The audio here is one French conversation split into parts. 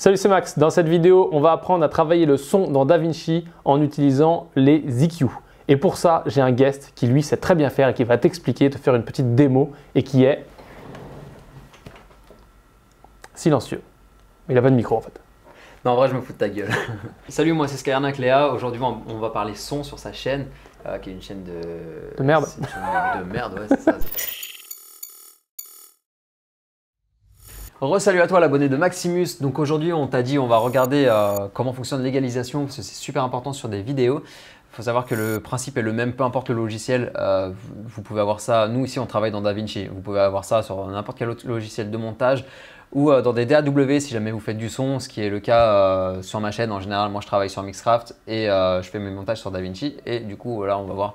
Salut, c'est Max. Dans cette vidéo, on va apprendre à travailler le son dans DaVinci en utilisant les EQ. Et pour ça, j'ai un guest qui lui sait très bien faire et qui va t'expliquer, te faire une petite démo et qui est silencieux. Il a pas de micro en fait. Non, en vrai, je me fous de ta gueule. Salut, moi c'est Skyernac cléa Aujourd'hui, on va parler son sur sa chaîne, euh, qui est une chaîne de. De merde. de merde, ouais, c'est ça. Re-salut à toi l'abonné de Maximus. Donc aujourd'hui on t'a dit on va regarder euh, comment fonctionne l'égalisation parce que c'est super important sur des vidéos. Il faut savoir que le principe est le même, peu importe le logiciel, euh, vous pouvez avoir ça, nous ici on travaille dans DaVinci, vous pouvez avoir ça sur n'importe quel autre logiciel de montage ou euh, dans des DAW si jamais vous faites du son, ce qui est le cas sur ma chaîne en général, moi je travaille sur Mixcraft et je fais mes montages sur DaVinci et du coup là on va voir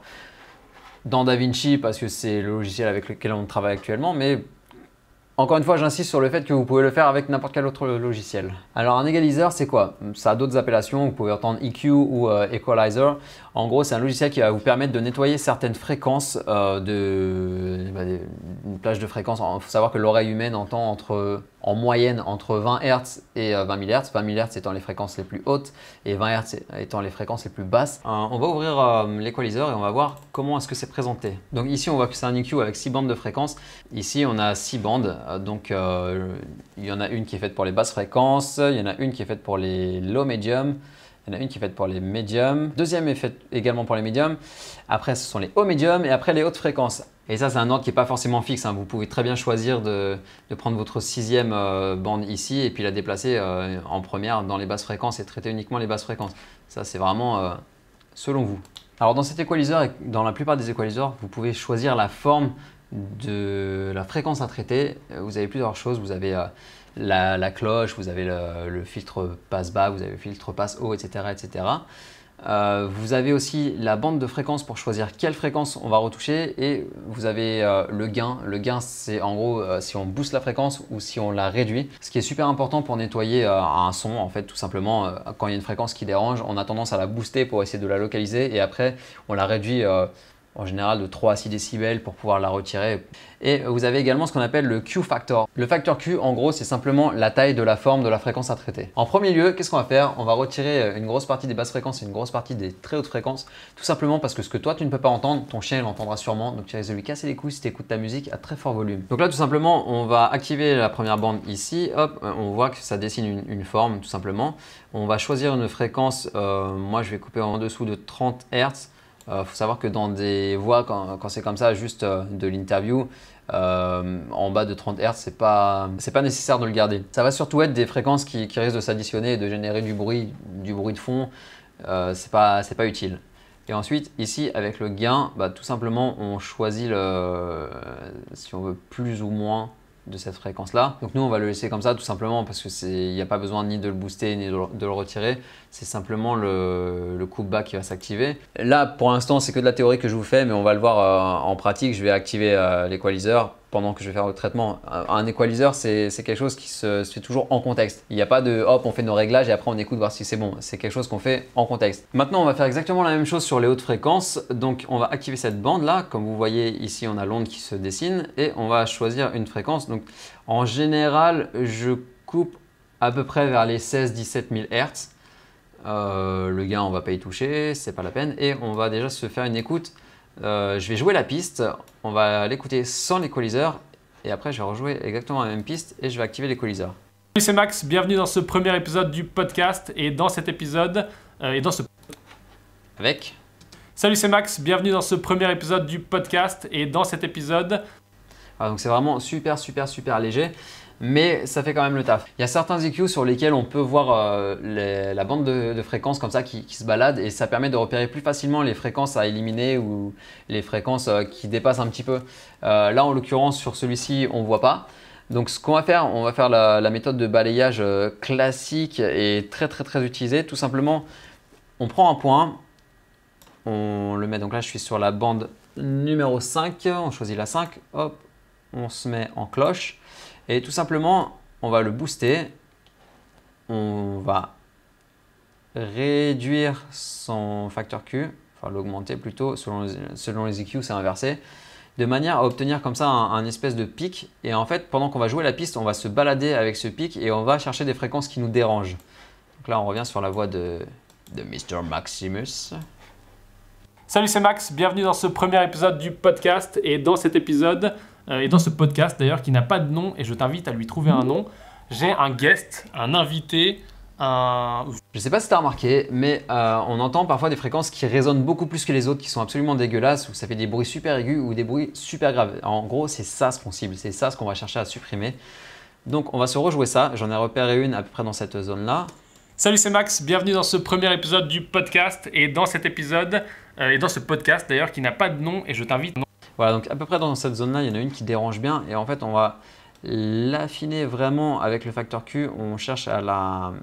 dans DaVinci parce que c'est le logiciel avec lequel on travaille actuellement, mais encore une fois, j'insiste sur le fait que vous pouvez le faire avec n'importe quel autre logiciel. Alors un égaliseur, c'est quoi Ça a d'autres appellations, vous pouvez entendre EQ ou euh, Equalizer. En gros, c'est un logiciel qui va vous permettre de nettoyer certaines fréquences euh, de... Bah, une plage de fréquences. Il faut savoir que l'oreille humaine entend entre, en moyenne entre 20 Hz et 20 000 Hz. 20 000 Hz étant les fréquences les plus hautes et 20 Hz étant les fréquences les plus basses. Euh, on va ouvrir l'équaliseur et on va voir comment est-ce que c'est présenté. Donc ici, on voit que c'est un EQ avec 6 bandes de fréquences. Ici, on a 6 bandes euh, donc, euh, il y en a une qui est faite pour les basses fréquences, il y en a une qui est faite pour les low medium, il y en a une qui est faite pour les medium, Deuxième est faite également pour les medium. Après, ce sont les hauts médiums et après les hautes fréquences. Et ça, c'est un ordre qui n'est pas forcément fixe. Hein. Vous pouvez très bien choisir de, prendre votre sixième euh, bande ici et puis la déplacer en première dans les basses fréquences et traiter uniquement les basses fréquences. Ça, c'est vraiment selon vous. Alors dans cet equalizer dans la plupart des equalizers, vous pouvez choisir la forme de la fréquence à traiter, euh, vous avez plusieurs choses. Vous avez euh, la, cloche, vous avez le, filtre passe bas, vous avez le filtre passe haut, etc. etc. Euh, vous avez aussi la bande de fréquence pour choisir quelle fréquence on va retoucher et vous avez le gain. Le gain, c'est en gros si on booste la fréquence ou si on la réduit. Ce qui est super important pour nettoyer un son, en fait, tout simplement, quand il y a une fréquence qui dérange, on a tendance à la booster pour essayer de la localiser et après, on la réduit en général de 3 à 6 décibels pour pouvoir la retirer. Et vous avez également ce qu'on appelle le Q factor. Le facteur Q, en gros, c'est simplement la taille de la forme de la fréquence à traiter. En premier lieu, qu'est-ce qu'on va faire On va retirer une grosse partie des basses fréquences et une grosse partie des très hautes fréquences, tout simplement parce que ce que toi, tu ne peux pas entendre, ton chien l'entendra sûrement, donc tu risques de lui casser les couilles si tu écoutes ta musique à très fort volume. Donc là, tout simplement, on va activer la première bande ici, hop, euh, on voit que ça dessine une, forme, tout simplement. On va choisir une fréquence, euh, moi je vais couper en dessous de 30 Hz, il euh, faut savoir que dans des voix, quand, c'est comme ça, juste euh, de l'interview, euh, en bas de 30 Hz, c'est pas, pas nécessaire de le garder. Ça va surtout être des fréquences qui, qui risquent de s'additionner et de générer du bruit, du bruit de fond. c'est pas, pas utile. Et ensuite, ici, avec le gain, bah, tout simplement, on choisit le, si on veut plus ou moins de cette fréquence-là. Donc nous, on va le laisser comme ça tout simplement parce qu'il n'y a pas besoin ni de le booster ni de le, retirer. C'est simplement le, coup bas qui va s'activer. Là, pour l'instant, c'est que de la théorie que je vous fais, mais on va le voir euh, en pratique. Je vais activer euh, l'équaliseur pendant que je vais faire le traitement. Un equalizer, c'est quelque chose qui se, fait toujours en contexte. Il n'y a pas de hop, on fait nos réglages et après on écoute voir si c'est bon. C'est quelque chose qu'on fait en contexte. Maintenant, on va faire exactement la même chose sur les hautes fréquences. Donc, on va activer cette bande là. Comme vous voyez ici, on a l'onde qui se dessine et on va choisir une fréquence. Donc, en général, je coupe à peu près vers les 16-17 000 Hz. le gars on va pas y toucher, c'est pas la peine. Et on va déjà se faire une écoute. Euh, je vais jouer la piste on va l'écouter sans l'équaliseur et après je vais rejouer exactement la même piste et je vais activer l'équaliseur. Salut, c'est Max, bienvenue dans ce premier épisode du podcast et dans cet épisode euh, et dans ce avec Salut, c'est Max, bienvenue dans ce premier épisode du podcast et dans cet épisode ah, donc c'est vraiment super super super léger mais ça fait quand même le taf. Il y a certains EQ sur lesquels on peut voir euh, la bande de, fréquences comme ça qui, se balade et ça permet de repérer plus facilement les fréquences à éliminer ou les fréquences euh, qui dépassent un petit peu. Euh, là en l'occurrence sur celui-ci on ne voit pas. Donc ce qu'on va faire, on va faire la, la, méthode de balayage classique et très très très utilisée. Tout simplement, on prend un point, on le met, donc là je suis sur la bande numéro 5, on choisit la 5, hop, on se met en cloche. Et tout simplement, on va le booster. On va réduire son facteur Q, enfin l'augmenter plutôt, selon les, selon les EQ c'est inversé, de manière à obtenir comme ça un, espèce de pic. Et en fait, pendant qu'on va jouer la piste, on va se balader avec ce pic et on va chercher des fréquences qui nous dérangent. Donc là, on revient sur la voix de, de Mr. Maximus. Salut, c'est Max, bienvenue dans ce premier épisode du podcast. Et dans cet épisode, euh, et dans ce podcast d'ailleurs qui n'a pas de nom et je t'invite à lui trouver un nom. J'ai un guest, un invité, un... Je sais pas si as remarqué, mais euh, on entend parfois des fréquences qui résonnent beaucoup plus que les autres, qui sont absolument dégueulasses, où ça fait des bruits super aigus ou des bruits super graves. En gros, c'est ça ce qu'on cible, c'est ça ce qu'on va chercher à supprimer. Donc on va se rejouer ça, j'en ai repéré une à peu près dans cette zone-là. Salut, c'est Max, bienvenue dans ce premier épisode du podcast, et dans cet épisode, euh, et dans ce podcast d'ailleurs qui n'a pas de nom, et je t'invite... Voilà, donc à peu près dans cette zone-là, il y en a une qui dérange bien. Et en fait, on va l'affiner vraiment avec le facteur Q. On cherche à la,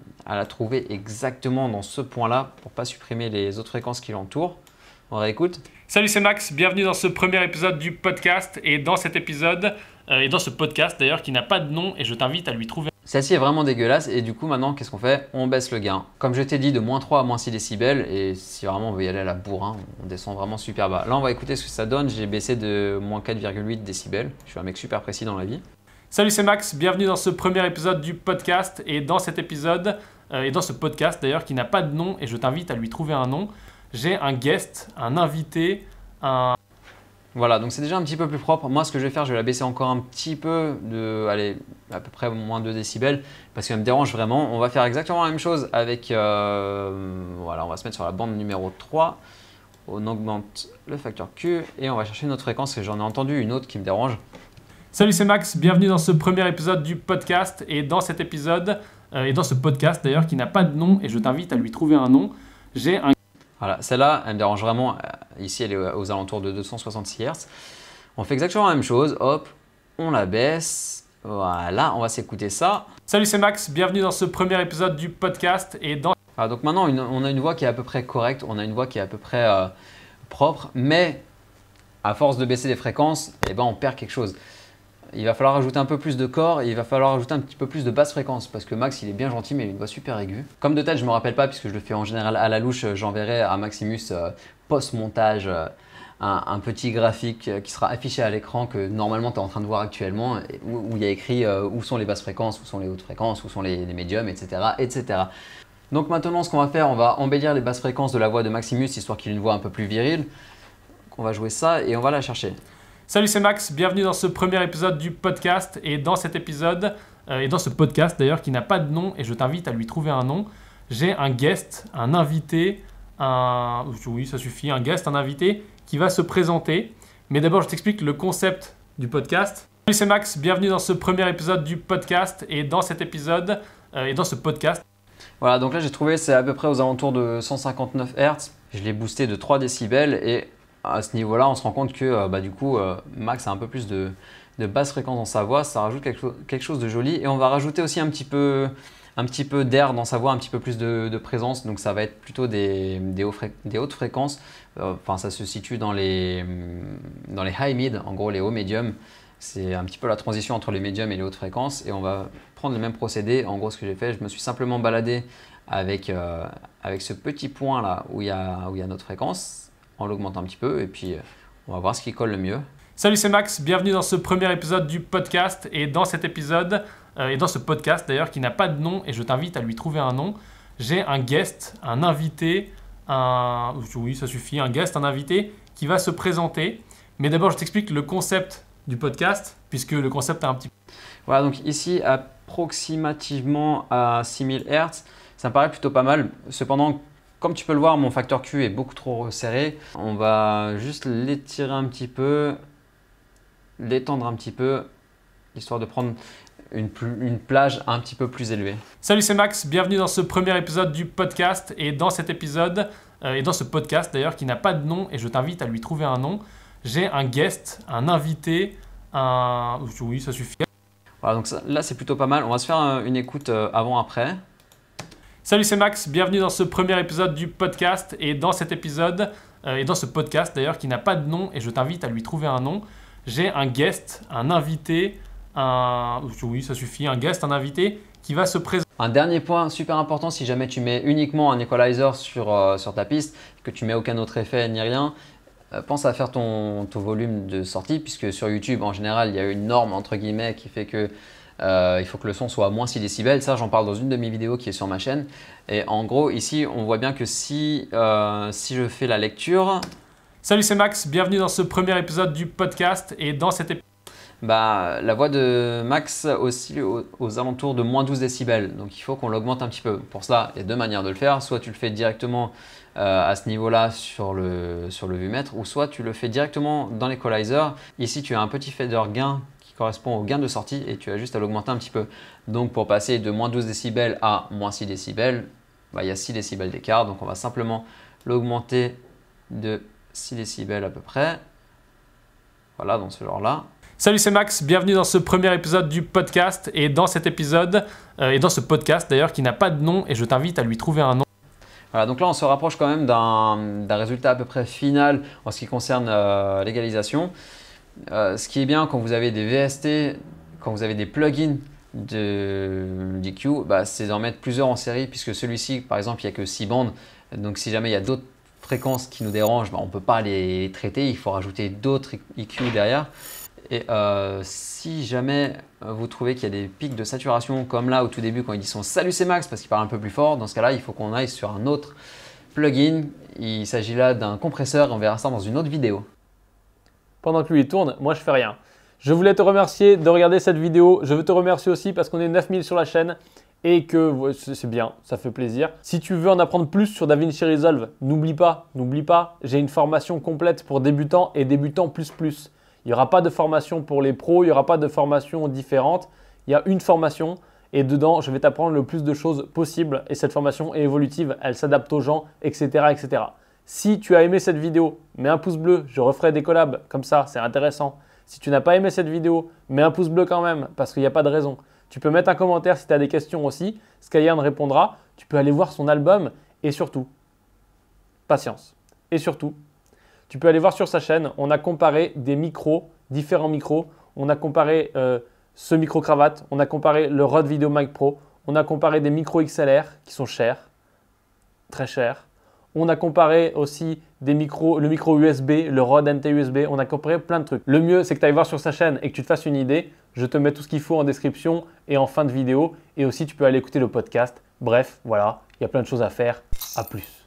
trouver exactement dans ce point-là pour ne pas supprimer les autres fréquences qui l'entourent. On réécoute. Salut, c'est Max. Bienvenue dans ce premier épisode du podcast. Et dans cet épisode, euh, et dans ce podcast d'ailleurs, qui n'a pas de nom, et je t'invite à lui trouver celle-ci est vraiment dégueulasse et du coup maintenant qu'est-ce qu'on fait On baisse le gain. Comme je t'ai dit de moins 3 à moins 6 décibels et si vraiment on veut y aller à la bourrin, hein, on descend vraiment super bas. Là on va écouter ce que ça donne, j'ai baissé de moins 4,8 décibels. Je suis un mec super précis dans la vie. Salut c'est Max, bienvenue dans ce premier épisode du podcast et dans cet épisode, euh, et dans ce podcast d'ailleurs qui n'a pas de nom et je t'invite à lui trouver un nom, j'ai un guest, un invité, un... Voilà donc c'est déjà un petit peu plus propre. Moi ce que je vais faire je vais la baisser encore un petit peu de... Allez à peu près moins 2 décibels, parce qu'elle me dérange vraiment. On va faire exactement la même chose avec... Euh, voilà, on va se mettre sur la bande numéro 3. On augmente le facteur Q et on va chercher une autre fréquence, et j'en ai entendu une autre qui me dérange. Salut, c'est Max, bienvenue dans ce premier épisode du podcast. Et dans cet épisode, euh, et dans ce podcast d'ailleurs, qui n'a pas de nom, et je t'invite à lui trouver un nom, j'ai un... Voilà, celle-là, elle me dérange vraiment. Euh, ici, elle est aux alentours de 266 Hz. On fait exactement la même chose. Hop, on la baisse voilà, on va s'écouter ça. Salut, c'est Max, bienvenue dans ce premier épisode du podcast. Et dans... Ah, donc maintenant, on a une voix qui est à peu près correcte, on a une voix qui est à peu près euh, propre, mais à force de baisser les fréquences, eh ben, on perd quelque chose. Il va falloir ajouter un peu plus de corps il va falloir ajouter un petit peu plus de basse fréquence parce que Max il est bien gentil mais il a une voix super aiguë. Comme de tête je ne me rappelle pas puisque je le fais en général à la louche, euh, j'enverrai à Maximus euh, post-montage un, petit graphique euh, qui sera affiché à l'écran que normalement tu es en train de voir actuellement, où, il y a écrit euh, où sont les basses fréquences, où sont les hautes fréquences, où sont les, médiums, etc., etc. Donc maintenant, ce qu'on va faire, on va embellir les basses fréquences de la voix de Maximus, histoire qu'il ait une voix un peu plus virile. qu'on on va jouer ça et on va la chercher. Salut, c'est Max, bienvenue dans ce premier épisode du podcast. Et dans cet épisode, euh, et dans ce podcast d'ailleurs, qui n'a pas de nom, et je t'invite à lui trouver un nom, j'ai un guest, un invité, un... Oui, ça suffit, un guest, un invité, qui va se présenter. Mais d'abord, je t'explique le concept du podcast. Salut, c'est Max, bienvenue dans ce premier épisode du podcast. Et dans cet épisode, euh, et dans ce podcast. Voilà, donc là j'ai trouvé, c'est à peu près aux alentours de 159 Hz. Je l'ai boosté de 3 décibels et à ce niveau-là, on se rend compte que euh, bah, du coup, euh, Max a un peu plus de, de basse fréquence dans sa voix. Ça rajoute quelque, quelque chose de joli et on va rajouter aussi un petit peu un petit peu d'air dans sa voix, un petit peu plus de, présence. Donc ça va être plutôt des, hautes fréquences. Euh, enfin, ça se situe dans les, mm, dans les high mid, en gros les hauts médiums. C'est un petit peu la transition entre les médiums et les hautes fréquences. Et on va prendre le même procédé. En gros, ce que j'ai fait, je me suis simplement baladé avec, euh, avec ce petit point là où il y a, où il y a notre fréquence, en l'augmentant un petit peu. Et puis, euh, on va voir ce qui colle le mieux. Salut, c'est Max, bienvenue dans ce premier épisode du podcast. Et dans cet épisode, euh, et dans ce podcast d'ailleurs qui n'a pas de nom et je t'invite à lui trouver un nom. J'ai un guest, un invité, un oui ça suffit, un guest, un invité qui va se présenter. Mais d'abord je t'explique le concept du podcast puisque le concept a un petit. Voilà donc ici approximativement à 6000 Hz, ça me paraît plutôt pas mal. Cependant comme tu peux le voir, mon facteur Q est beaucoup trop serré On va juste l'étirer un petit peu, l'étendre un petit peu, histoire de prendre une, plage un petit peu plus élevée. Salut, c'est Max, bienvenue dans ce premier épisode du podcast. Et dans cet épisode, euh, et dans ce podcast d'ailleurs, qui n'a pas de nom, et je t'invite à lui trouver un nom, j'ai un guest, un invité, un... Oui, ça suffit. Voilà, donc là, c'est plutôt pas mal. On va se faire euh, une écoute euh, avant-après. Salut, c'est Max, bienvenue dans ce premier épisode du podcast. Et dans cet épisode, et dans ce podcast d'ailleurs, qui n'a pas de nom, et je t'invite à lui trouver un nom, j'ai un guest, un invité, un, oui, ça suffit, un guest, un invité qui va se présenter. Un dernier point super important, si jamais tu mets uniquement un equalizer sur, euh, sur ta piste, que tu mets aucun autre effet ni rien, euh, pense à faire ton, volume de sortie, puisque sur YouTube, en général, il y a une norme, entre guillemets, qui fait que euh, il faut que le son soit à moins 6 décibels. Ça, j'en parle dans une de mes vidéos qui est sur ma chaîne. Et en gros, ici, on voit bien que si, si je fais la lecture... Salut, c'est Max, bienvenue dans ce premier épisode du podcast. Et dans cet épisode... Bah, la voix de Max aussi aux, alentours de moins 12 décibels. Donc il faut qu'on l'augmente un petit peu. Pour cela, il y a deux manières de le faire. Soit tu le fais directement euh, à ce niveau-là sur le, sur le vumètre, ou soit tu le fais directement dans l'equalizer. Ici, tu as un petit fader gain qui correspond au gain de sortie et tu as juste à l'augmenter un petit peu. Donc pour passer de moins 12 décibels à moins 6 décibels, bah, il y a 6 décibels d'écart. Donc on va simplement l'augmenter de 6 décibels à peu près. Voilà, dans ce genre-là. Salut, c'est Max, bienvenue dans ce premier épisode du podcast. Et dans cet épisode, euh, et dans ce podcast d'ailleurs, qui n'a pas de nom, et je t'invite à lui trouver un nom. Voilà, donc là, on se rapproche quand même d'un résultat à peu près final en ce qui concerne euh, l'égalisation. Euh, ce qui est bien quand vous avez des VST, quand vous avez des plugins de bah, c'est d'en mettre plusieurs en série, puisque celui-ci, par exemple, il n'y a que 6 bandes. Donc si jamais il y a d'autres fréquences qui nous dérangent, bah, on ne peut pas les traiter, il faut rajouter d'autres EQ derrière. Et euh, si jamais euh, vous trouvez qu'il y a des pics de saturation, comme là au tout début quand ils disent son, salut c'est Max parce qu'il parle un peu plus fort, dans ce cas-là, il faut qu'on aille sur un autre plugin. Il s'agit là d'un compresseur on verra ça dans une autre vidéo. Pendant que lui tourne, moi je fais rien. Je voulais te remercier de regarder cette vidéo. Je veux te remercier aussi parce qu'on est 9000 sur la chaîne et que c'est bien, ça fait plaisir. Si tu veux en apprendre plus sur DaVinci Resolve, n'oublie pas, n'oublie pas, j'ai une formation complète pour débutants et débutants plus plus. Il n'y aura pas de formation pour les pros, il n'y aura pas de formation différente. Il y a une formation et dedans, je vais t'apprendre le plus de choses possible. Et cette formation est évolutive, elle s'adapte aux gens, etc., etc. Si tu as aimé cette vidéo, mets un pouce bleu, je referai des collabs comme ça, c'est intéressant. Si tu n'as pas aimé cette vidéo, mets un pouce bleu quand même, parce qu'il n'y a pas de raison. Tu peux mettre un commentaire si tu as des questions aussi, Skyern répondra. Tu peux aller voir son album et surtout, patience. Et surtout, tu peux aller voir sur sa chaîne, on a comparé des micros, différents micros. On a comparé euh, ce micro-cravate, on a comparé le Rode Video Mic Pro, on a comparé des micros XLR qui sont chers, très chers. On a comparé aussi des micros, le micro USB, le Rode NT-USB, on a comparé plein de trucs. Le mieux, c'est que tu ailles voir sur sa chaîne et que tu te fasses une idée. Je te mets tout ce qu'il faut en description et en fin de vidéo. Et aussi, tu peux aller écouter le podcast. Bref, voilà, il y a plein de choses à faire. À plus.